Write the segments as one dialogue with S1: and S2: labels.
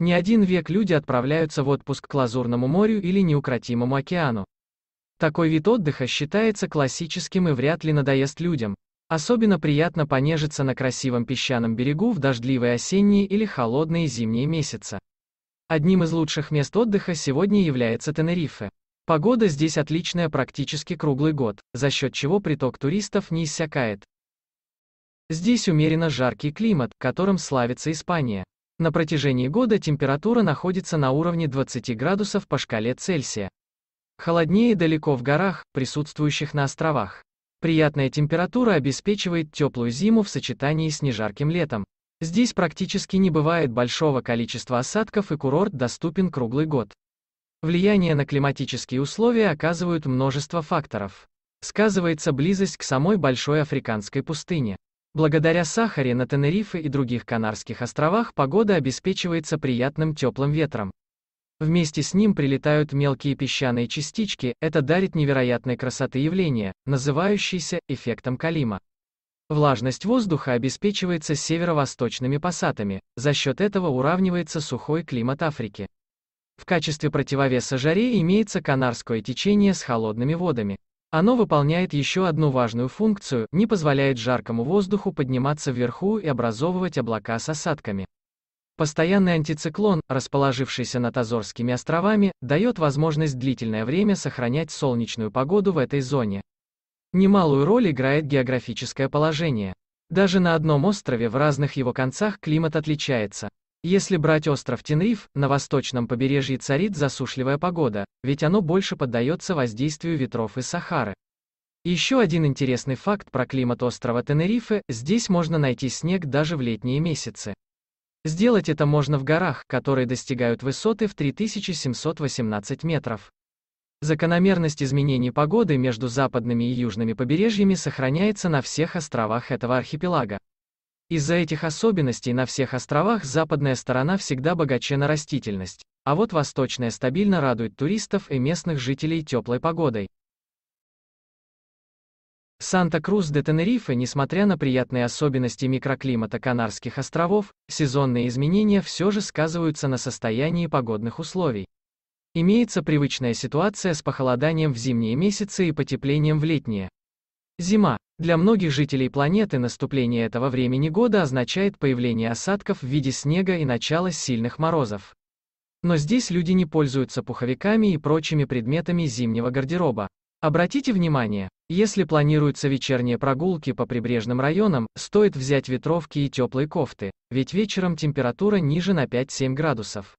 S1: Не один век люди отправляются в отпуск к Лазурному морю или неукротимому океану. Такой вид отдыха считается классическим и вряд ли надоест людям. Особенно приятно понежиться на красивом песчаном берегу в дождливые осенние или холодные зимние месяцы. Одним из лучших мест отдыха сегодня является Тенерифе. Погода здесь отличная практически круглый год, за счет чего приток туристов не иссякает. Здесь умеренно жаркий климат, которым славится Испания. На протяжении года температура находится на уровне 20 градусов по шкале Цельсия. Холоднее далеко в горах, присутствующих на островах. Приятная температура обеспечивает теплую зиму в сочетании с нежарким летом. Здесь практически не бывает большого количества осадков и курорт доступен круглый год. Влияние на климатические условия оказывают множество факторов. Сказывается близость к самой большой африканской пустыне. Благодаря Сахаре на Тенерифе и других Канарских островах погода обеспечивается приятным теплым ветром. Вместе с ним прилетают мелкие песчаные частички, это дарит невероятной красоты явление, называющееся эффектом Калима. Влажность воздуха обеспечивается северо-восточными пассатами, за счет этого уравнивается сухой климат Африки. В качестве противовеса жаре имеется канарское течение с холодными водами. Оно выполняет еще одну важную функцию, не позволяет жаркому воздуху подниматься вверху и образовывать облака с осадками. Постоянный антициклон, расположившийся над Азорскими островами, дает возможность длительное время сохранять солнечную погоду в этой зоне. Немалую роль играет географическое положение. Даже на одном острове в разных его концах климат отличается. Если брать остров Тенриф, на восточном побережье царит засушливая погода, ведь оно больше поддается воздействию ветров из Сахары. Еще один интересный факт про климат острова Тенерифе, здесь можно найти снег даже в летние месяцы. Сделать это можно в горах, которые достигают высоты в 3718 метров. Закономерность изменений погоды между западными и южными побережьями сохраняется на всех островах этого архипелага. Из-за этих особенностей на всех островах западная сторона всегда богаче на растительность, а вот восточная стабильно радует туристов и местных жителей теплой погодой. Санта-Крус де Тенерифе, несмотря на приятные особенности микроклимата Канарских островов, сезонные изменения все же сказываются на состоянии погодных условий. Имеется привычная ситуация с похолоданием в зимние месяцы и потеплением в летние. Зима. Для многих жителей планеты наступление этого времени года означает появление осадков в виде снега и начало сильных морозов. Но здесь люди не пользуются пуховиками и прочими предметами зимнего гардероба. Обратите внимание, если планируются вечерние прогулки по прибрежным районам, стоит взять ветровки и теплые кофты, ведь вечером температура ниже на 5-7 градусов.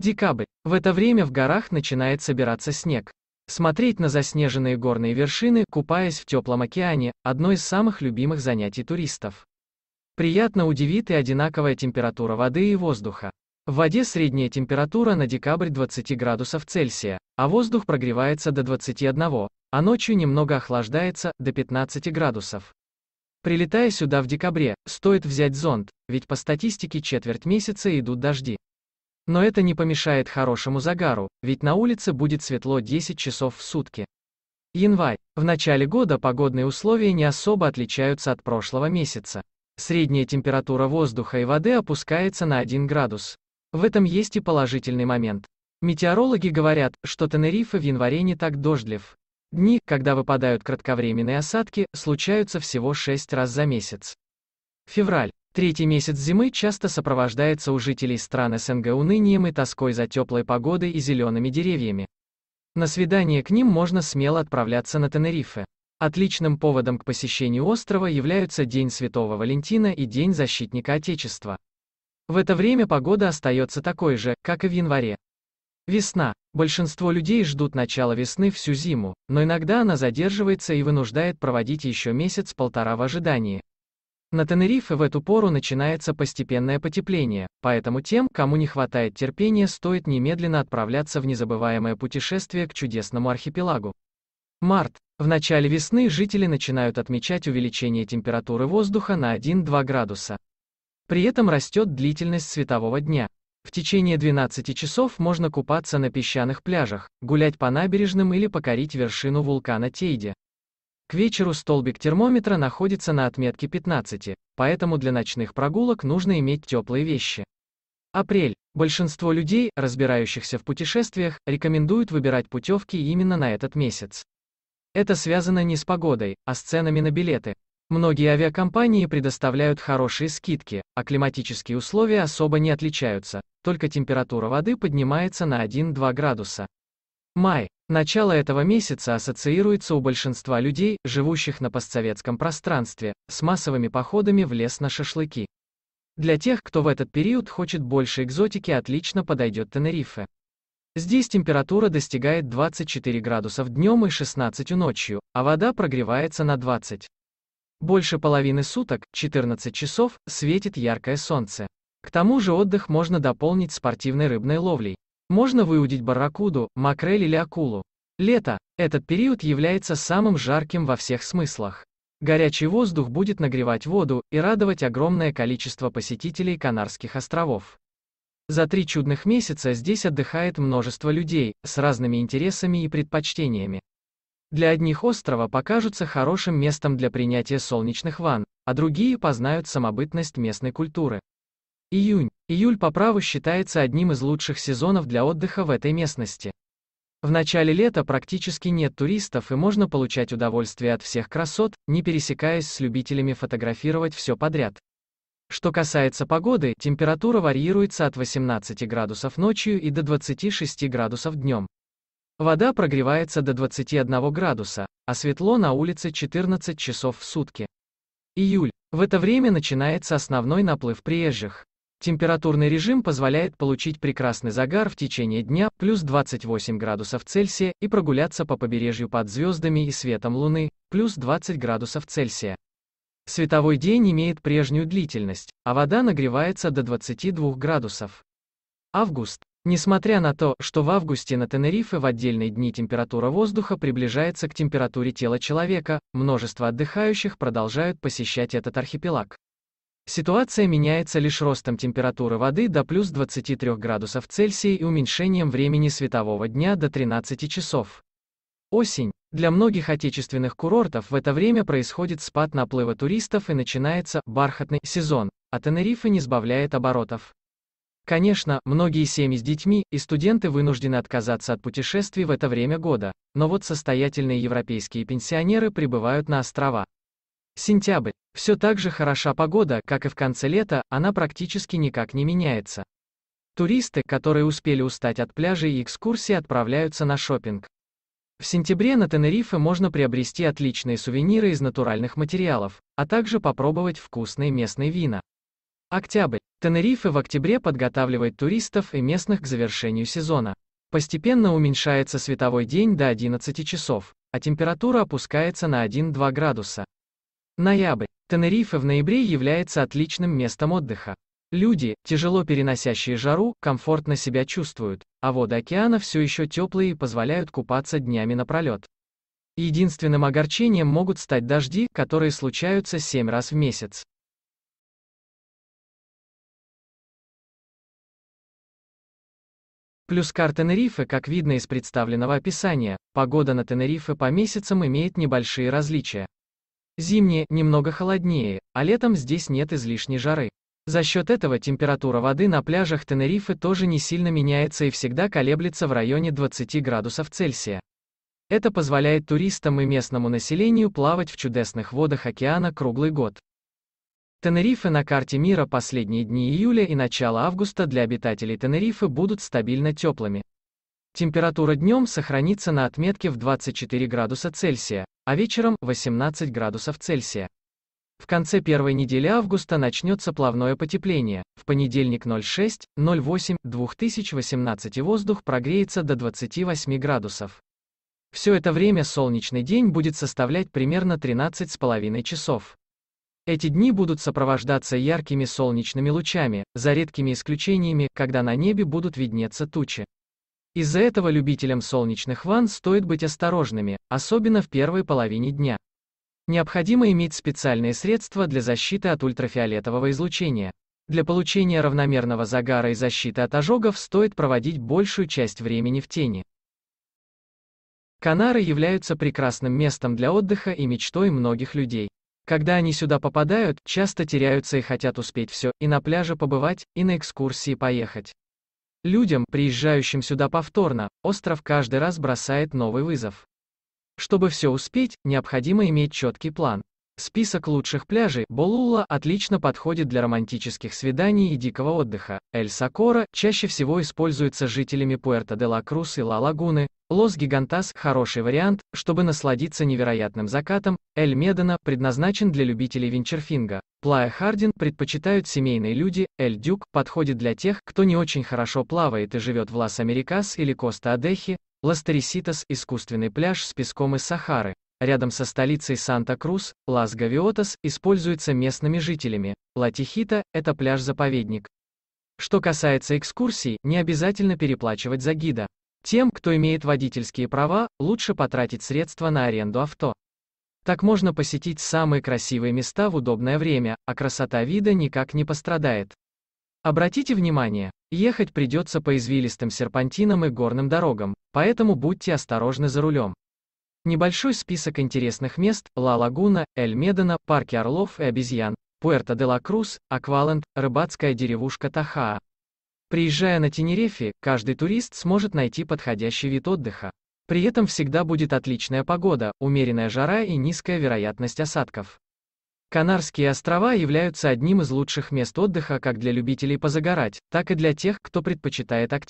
S1: Декабрь. В это время в горах начинает собираться снег. Смотреть на заснеженные горные вершины, купаясь в теплом океане, одно из самых любимых занятий туристов. Приятно удивит и одинаковая температура воды и воздуха. В воде средняя температура на декабрь 20 градусов Цельсия, а воздух прогревается до 21, а ночью немного охлаждается до 15 градусов. Прилетая сюда в декабре, стоит взять зонт, ведь по статистике четверть месяца идут дожди. Но это не помешает хорошему загару, ведь на улице будет светло 10 часов в сутки. Январь. В начале года погодные условия не особо отличаются от прошлого месяца. Средняя температура воздуха и воды опускается на 1 градус. В этом есть и положительный момент. Метеорологи говорят, что Тенерифе в январе не так дождлив. Дни, когда выпадают кратковременные осадки, случаются всего 6 раз за месяц. Февраль. Третий месяц зимы часто сопровождается у жителей стран СНГ унынием и тоской за теплой погодой и зелеными деревьями. На свидание к ним можно смело отправляться на Тенерифе. Отличным поводом к посещению острова являются День Святого Валентина и День Защитника Отечества. В это время погода остается такой же, как и в январе. Весна. Большинство людей ждут начала весны всю зиму, но иногда она задерживается и вынуждает проводить еще месяц-полтора в ожидании. На Тенерифе в эту пору начинается постепенное потепление, поэтому тем, кому не хватает терпения, стоит немедленно отправляться в незабываемое путешествие к чудесному архипелагу. Март. В начале весны жители начинают отмечать увеличение температуры воздуха на 1-2 градуса. При этом растет длительность светового дня. В течение 12 часов можно купаться на песчаных пляжах, гулять по набережным или покорить вершину вулкана Тейде. К вечеру столбик термометра находится на отметке 15, поэтому для ночных прогулок нужно иметь теплые вещи. Апрель. Большинство людей, разбирающихся в путешествиях, рекомендуют выбирать путевки именно на этот месяц. Это связано не с погодой, а с ценами на билеты. Многие авиакомпании предоставляют хорошие скидки, а климатические условия особо не отличаются, только температура воды поднимается на 1-2 градуса. Май. Начало этого месяца ассоциируется у большинства людей, живущих на постсоветском пространстве, с массовыми походами в лес на шашлыки. Для тех, кто в этот период хочет больше экзотики, отлично подойдет Тенерифе. Здесь температура достигает 24 градусов днем и 16 ночью, а вода прогревается на 20. Больше половины суток, 14 часов, светит яркое солнце. К тому же отдых можно дополнить спортивной рыбной ловлей. Можно выудить барракуду, макрель или акулу. Лето. Этот период является самым жарким во всех смыслах. Горячий воздух будет нагревать воду и радовать огромное количество посетителей Канарских островов. За три чудных месяца здесь отдыхает множество людей, с разными интересами и предпочтениями. Для одних острова покажутся хорошим местом для принятия солнечных ванн, а другие познают самобытность местной культуры. Июнь. Июль по праву считается одним из лучших сезонов для отдыха в этой местности. В начале лета практически нет туристов и можно получать удовольствие от всех красот, не пересекаясь с любителями фотографировать все подряд. Что касается погоды, температура варьируется от 18 градусов ночью и до 26 градусов днем. Вода прогревается до 21 градуса, а светло на улице 14 часов в сутки. Июль. В это время начинается основной наплыв приезжих. Температурный режим позволяет получить прекрасный загар в течение дня, плюс 28 градусов Цельсия, и прогуляться по побережью под звездами и светом Луны, плюс 20 градусов Цельсия. Световой день имеет прежнюю длительность, а вода нагревается до 22 градусов. Август. Несмотря на то, что в августе на Тенерифе в отдельные дни температура воздуха приближается к температуре тела человека, множество отдыхающих продолжают посещать этот архипелаг. Ситуация меняется лишь ростом температуры воды до плюс 23 градусов Цельсия и уменьшением времени светового дня до 13 часов. Осень. Для многих отечественных курортов в это время происходит спад наплыва туристов и начинается «бархатный» сезон, а Тенерифе не сбавляет оборотов. Конечно, многие семьи с детьми и студенты вынуждены отказаться от путешествий в это время года, но вот состоятельные европейские пенсионеры прибывают на острова. Сентябрь. Все так же хороша погода, как и в конце лета, она практически никак не меняется. Туристы, которые успели устать от пляжей и экскурсий, отправляются на шопинг. В сентябре на Тенерифе можно приобрести отличные сувениры из натуральных материалов, а также попробовать вкусные местные вина. Октябрь. Тенерифе в октябре подготавливает туристов и местных к завершению сезона. Постепенно уменьшается световой день до 11 часов, а температура опускается на 1-2 градуса. Ноябрь. Тенерифе в ноябре является отличным местом отдыха. Люди, тяжело переносящие жару, комфортно себя чувствуют, а воды океана все еще теплые и позволяют купаться днями напролет. Единственным огорчением могут стать дожди, которые случаются 7 раз в месяц. Плюс Плюскар Тенерифе, как видно из представленного описания, погода на Тенерифе по месяцам имеет небольшие различия. Зимнее немного холоднее, а летом здесь нет излишней жары. За счет этого температура воды на пляжах Тенерифе тоже не сильно меняется и всегда колеблется в районе 20 градусов Цельсия. Это позволяет туристам и местному населению плавать в чудесных водах океана круглый год. Тенерифе на карте мира последние дни июля и начало августа для обитателей Тенерифе будут стабильно теплыми. Температура днем сохранится на отметке в 24 градуса Цельсия, а вечером – 18 градусов Цельсия. В конце первой недели августа начнется плавное потепление. В понедельник 06, 08, 2018 воздух прогреется до 28 градусов. Все это время солнечный день будет составлять примерно 13,5 часов. Эти дни будут сопровождаться яркими солнечными лучами, за редкими исключениями, когда на небе будут виднеться тучи. Из-за этого любителям солнечных ванн стоит быть осторожными, особенно в первой половине дня. Необходимо иметь специальные средства для защиты от ультрафиолетового излучения. Для получения равномерного загара и защиты от ожогов стоит проводить большую часть времени в тени. Канары являются прекрасным местом для отдыха и мечтой многих людей. Когда они сюда попадают, часто теряются и хотят успеть все, и на пляже побывать, и на экскурсии поехать. Людям, приезжающим сюда повторно, остров каждый раз бросает новый вызов. Чтобы все успеть, необходимо иметь четкий план. Список лучших пляжей Болула отлично подходит для романтических свиданий и дикого отдыха. Эль-Сакора чаще всего используется жителями Пуэрто-де-Ла-Крус и Ла-Лагуны. Лос-Гигантас – хороший вариант, чтобы насладиться невероятным закатом. Эль-Медена предназначен для любителей винчерфинга. Плая-Хардин предпочитают семейные люди. Эль-Дюк подходит для тех, кто не очень хорошо плавает и живет в Лас-Америкас или Коста-Адехи. Ластериситас – искусственный пляж с песком из Сахары рядом со столицей Санта-Крус, Лас-Гавиотас, используется местными жителями. Латихита – это пляж-заповедник. Что касается экскурсий, не обязательно переплачивать за гида. Тем, кто имеет водительские права, лучше потратить средства на аренду авто. Так можно посетить самые красивые места в удобное время, а красота вида никак не пострадает. Обратите внимание, ехать придется по извилистым серпантинам и горным дорогам, поэтому будьте осторожны за рулем. Небольшой список интересных мест – Ла Лагуна, Эль Медана, парки орлов и обезьян, Пуэрто-де-Ла-Крус, Акваленд, рыбацкая деревушка Тахаа. Приезжая на Тенерифе, каждый турист сможет найти подходящий вид отдыха. При этом всегда будет отличная погода, умеренная жара и низкая вероятность осадков. Канарские острова являются одним из лучших мест отдыха как для любителей позагорать, так и для тех, кто предпочитает актив.